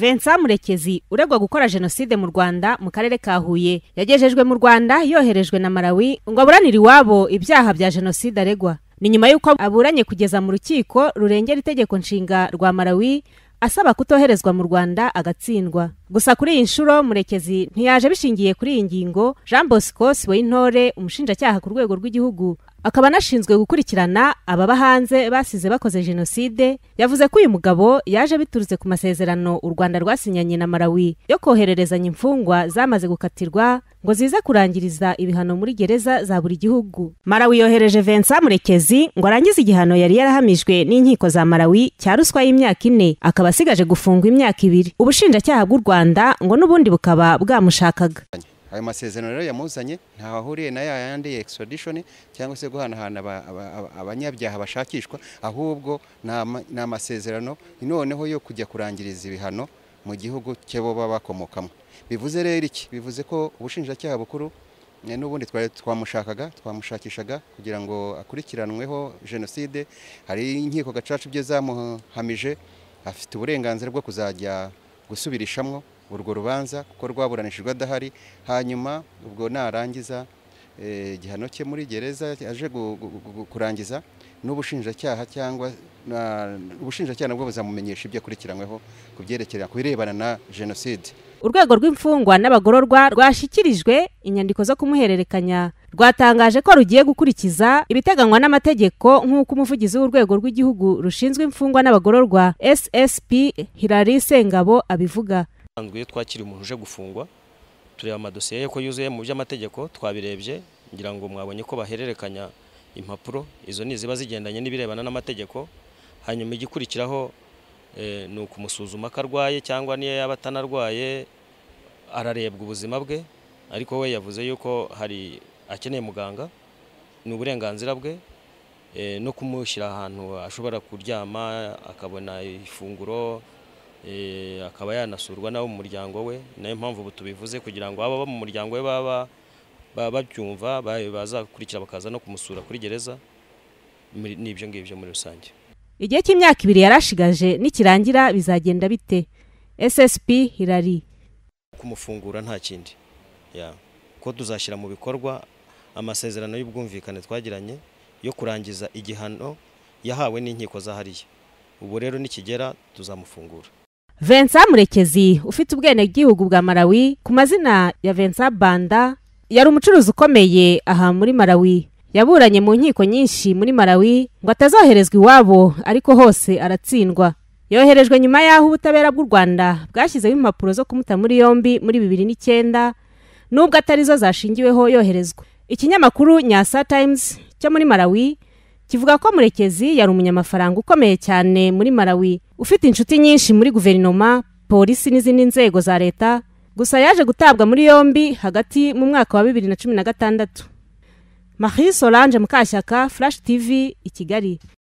Vincent Murekezi uregwa gukora jenoside mu Rwanda mu karere ka Huye yagejejwe mu Rwanda yoherejwe na Malawi ngo aburanire iwabo ibyaha bya jenoside aregwa ni nyuma y'uko aburanye kugeza mu rukiko rurengera itegeko nshinga rwa Malawi asaba kutoherezwa mu Rwanda agatsindwa gusa kuri iyi nshuro murekezi ntiyaje bishingiye kuri iyi ngingo Jean Bosco Siweyintore umushinjacyaha ku rwego rw'igihugu akaba anashinzwe gukurikirana ababa hanze basize bakoze jenoside yavuze ko uyu mugabo yaje biturutse ku masezerano u rwanda rwasinyanye na marawi yo kohererezanya imfungwa zamaze gukatirwa ngo zize kurangiriza ibihano muri gereza za buri gihugu marawi yohereje Vincent murekezi ngo arangize igihano yari yarahamijwe n'inkiko za marawi cya ruswa y'imyaka ine akaba asigaje gufungwa imyaka ibiri ubushinjacyaha bw'u rwanda ngo n'ubundi bukaba bwamushakaga ayo masezerano rero yamuzanye ntaho ahuriye na yandi extradition cyangwa se guhanahana abanyabyaha bashakishwa ahubwo ni amasezerano noneho yo kujya kurangiriza ibihano mu gihugu cye bo bakomokamo bivuze rero iki bivuze ko ubushinjacyaha bukuru eh, n'ubundi twari twamushakaga twamushakishaga kugira ngo akurikiranweho jenoside hari inkiko gacaca ibyo zamuhamije afite uburenganzira bwo kuzajya gusubirishamo urwo rubanza kuko rwaburanishijwe adahari hanyuma ubwo narangiza eh, igihano cye muri gereza aje kurangiza n'ubushinjacyaha cyangwa ubushinjacyaha nabwo buzamumenyesha ibyo akurikiranyweho ku byerekera ku birebana na jenoside urwego rw'imfungwa n'abagororwa rwashyikirijwe inyandiko zo kumuhererekanya rwatangaje ko rugiye gukurikiza ibiteganywa n'amategeko nk'uko umuvugizi w'urwego rw'igihugu rushinzwe imfungwa n'abagororwa ssp hirari sengabo abivuga iyo twakira umuntu uje gufungwa tureba amadosiye ye ko yuzuye mu by'amategeko twabirebye ngira ngo mwabonye ko bahererekanya impapuro izo ni iziba zigendanye n'ibirebana n'amategeko hanyuma igikurikiraho eh, ni ukumusuzuma ko arwaye cyangwa niyo yaba atanarwaye ararebwa ubuzima bwe ariko we yavuze yuko hari akeneye muganga ni uburenganzira bwe eh, no kumushyira ahantu ashobora kuryama akabona ifunguro Eh, akaba yanasurwa nawe mu muryango we nayo mpamvu ubu tubivuze kugira ngo ababa mu muryango we baba babyumva bazakurikira bakaza no kumusura kuri gereza n'ibyo ngibyo muri rusange igihe cy'imyaka ibiri yarashigaje nikirangira bizagenda bite ssp hirari kumufungura nta kindi ko tuzashyira mu bikorwa amasezerano y'ubwumvikane twagiranye yo kurangiza igihano yahawe n'inkiko zahariye ubu rero nikigera tuzamufungura Vincent murekezi ufite ubwenegihugu bwa marawi ku mazina ya Vincent banda yari umucuruzi ukomeye aha muri marawi yaburanye mu nkiko nyinshi muri marawi ngo atazoherezwa iwabo ariko hose aratsindwa yoherejwe nyuma y'aho ubutabera bw'u rwanda bwashyizeho impapuro zo kumuta muri yombi muri bibiri n'icyenda nubwo atari zo zashingiweho yoherezwa ikinyamakuru nyasa times cyo muri marawi kivuga ko murekezi yari umunyamafaranga ukomeye cyane muri marawi ufite inshuti nyinshi muri guverinoma polisi n'izindi nzego za leta gusa yaje gutabwa muri yombi hagati mu mwaka wa bibiri na cumi na gatandatu marie solange mukashyaka flash tv i kigali